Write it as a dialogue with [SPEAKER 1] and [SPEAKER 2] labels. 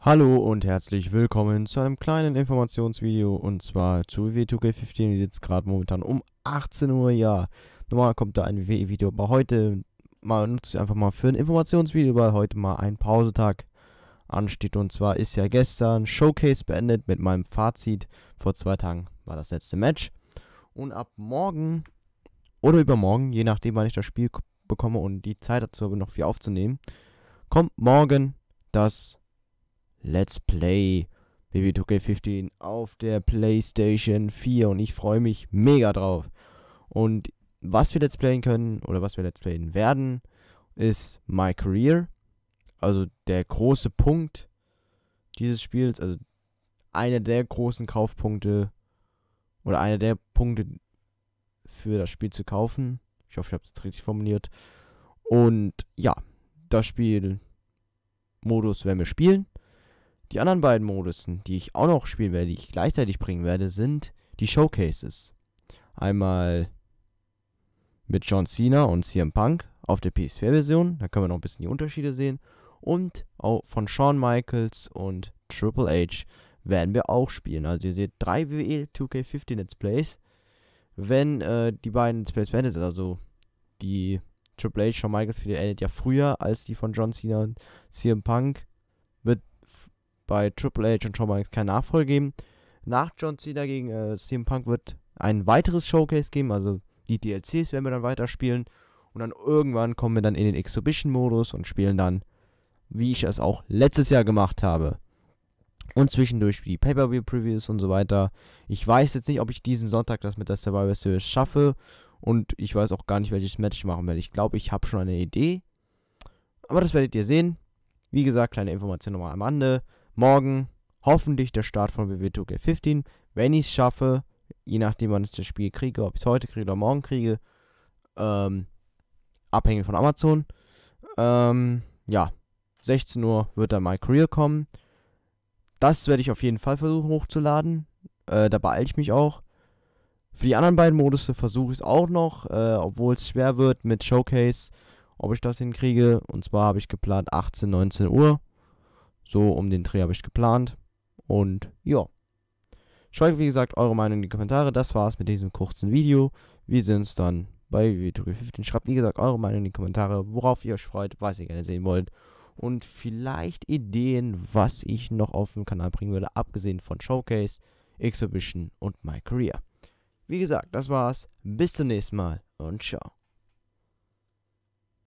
[SPEAKER 1] Hallo und herzlich willkommen zu einem kleinen Informationsvideo und zwar zu w 2K15, Wir jetzt gerade momentan um 18 Uhr, ja. Normal kommt da ein we video aber heute mal nutze ich einfach mal für ein Informationsvideo, weil heute mal ein Pausetag ansteht und zwar ist ja gestern Showcase beendet mit meinem Fazit. Vor zwei Tagen war das letzte Match und ab morgen oder übermorgen, je nachdem wann ich das Spiel bekomme und die Zeit dazu habe, noch viel aufzunehmen, kommt morgen das Let's Play BB2K15 auf der PlayStation 4 und ich freue mich mega drauf. Und was wir Let's Playen können oder was wir Let's Playen werden, ist My Career. Also der große Punkt dieses Spiels, also einer der großen Kaufpunkte oder einer der Punkte für das Spiel zu kaufen. Ich hoffe, ich habe es richtig formuliert. Und ja, das Spiel Modus werden wir spielen. Die anderen beiden Modusen, die ich auch noch spielen werde, die ich gleichzeitig bringen werde, sind die Showcases. Einmal mit John Cena und CM Punk auf der PS4-Version, da können wir noch ein bisschen die Unterschiede sehen. Und auch von Shawn Michaels und Triple H werden wir auch spielen. Also ihr seht drei WWE e, 2K15 Let's Plays. Wenn äh, die beiden Let's Plays beendet sind, also die Triple H, Shawn Michaels Video endet ja früher als die von John Cena und CM Punk bei Triple H und Shawn Michaels keinen Nachfolger geben. Nach John Cena gegen äh, CM Punk wird ein weiteres Showcase geben, also die DLCs werden wir dann weiterspielen. Und dann irgendwann kommen wir dann in den Exhibition-Modus und spielen dann, wie ich es auch letztes Jahr gemacht habe. Und zwischendurch die Pay-Per-View-Previews und so weiter. Ich weiß jetzt nicht, ob ich diesen Sonntag das mit der Survivor Series schaffe. Und ich weiß auch gar nicht, welches Match ich machen werde. Ich glaube, ich habe schon eine Idee. Aber das werdet ihr sehen. Wie gesagt, kleine Information nochmal am Ende morgen hoffentlich der Start von WWE 2K15. Wenn ich es schaffe, je nachdem wann ich das Spiel kriege, ob ich es heute kriege oder morgen kriege, ähm, abhängig von Amazon. Ähm, ja, 16 Uhr wird dann My Career kommen. Das werde ich auf jeden Fall versuchen hochzuladen. Äh, da beeile ich mich auch. Für die anderen beiden Modus versuche ich es auch noch, äh, obwohl es schwer wird mit Showcase, ob ich das hinkriege. Und zwar habe ich geplant 18, 19 Uhr. So um den Dreh habe ich geplant. Und ja. Schreibt wie gesagt eure Meinung in die Kommentare. Das war's mit diesem kurzen Video. Wir sehen uns dann bei Video 15. Schreibt wie gesagt eure Meinung in die Kommentare, worauf ihr euch freut, was ihr gerne sehen wollt. Und vielleicht Ideen, was ich noch auf den Kanal bringen würde, abgesehen von Showcase, Exhibition und My Career. Wie gesagt, das war's. Bis zum nächsten Mal und ciao.